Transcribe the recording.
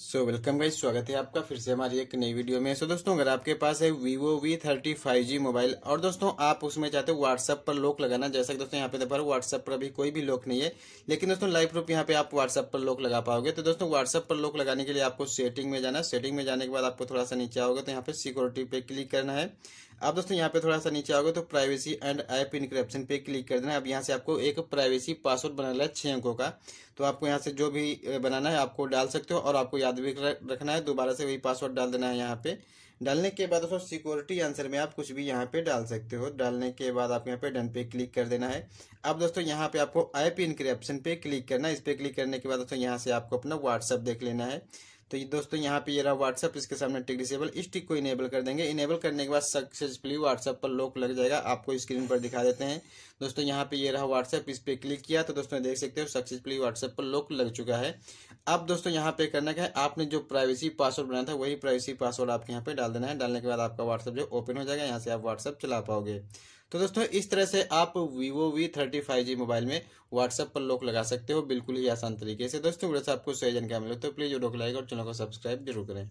so welcome guys स्वागत है आपका फिर से हमारी एक नई वीडियो में सो so, दोस्तों अगर आपके पास है Vivo V thirty five G mobile और दोस्तों आप उसमें चाहते हो व्हाट्सअप पर लॉक लगाना जैसा कि दोस्तों यहाँ पे देखा व्हाट्सएप पर अभी कोई भी लॉक नहीं है लेकिन दोस्तों लाइव प्रूफ यहाँ पे आप व्हाट्सएप पर लॉक लगा पाओगे तो दोस्तों व्हाट्सएप पर लॉक लगाने के लिए आपको सेटिंग में जाना सेटिंग में जाने के बाद आपको थोड़ा सा नीचे आओगे तो यहाँ पे सिक्योरिटी पे क्लिक करना है अब दोस्तों यहाँ पे थोड़ा सा नीचे आओगे तो प्राइवेसी एंड ऐप इनक्रिप्शन पे क्लिक कर देना अब यहाँ से आपको एक प्राइवेसी पासवर्ड बनाना है छः अंकों का तो आपको यहाँ से जो भी बनाना है आपको डाल सकते हो और आपको याद भी रखना है दोबारा से वही पासवर्ड डाल देना है यहाँ पे डालने के बाद दोस्तों सिक्योरिटी आंसर में आप कुछ भी यहाँ पे डाल सकते हो डालने के बाद आप यहाँ पे डन पे क्लिक कर देना है अब दोस्तों यहाँ पे आपको ऐप इनक्रिप्शन पे क्लिक करना है इस पर क्लिक करने के बाद दोस्तों यहाँ से आपको अपना व्हाट्सअप देख लेना है तो ये दोस्तों यहाँ पे ये रहा व्हाट्सअप इसके सामने टिक डिसेबल इस टिक को इनेबल कर देंगे इनेबल करने के बाद सक्सेसफुली व्हाट्सअप पर लॉक लग जाएगा आपको स्क्रीन पर दिखा देते हैं दोस्तों यहाँ पे ये रहा व्हाट्सअप इस पर क्लिक किया तो दोस्तों देख सकते हो सक्सेसफुली व्हाट्सअप पर लॉक लग चुका है अब दोस्तों यहाँ पे करना क्या है आपने जो प्राइवेसी पासवर्ड बनाया था वही प्राइवेसी पासवर्ड आपके यहाँ पे डाल देना है डालने के बाद आपका व्हाट्सअप जो ओपन हो जाएगा यहाँ से आप व्हाट्सअप चला पाओगे तो दोस्तों इस तरह से आप Vivo V thirty five G mobile में व्हाट्सएप पर लोक लगा सकते हो बिल्कुल ही आसान तरीके से दोस्तों वीडियो से आपको सही जानकारी मिले तो प्लीज़ वीडियो को लाइक और चैनल को सब्सक्राइब जरूर करें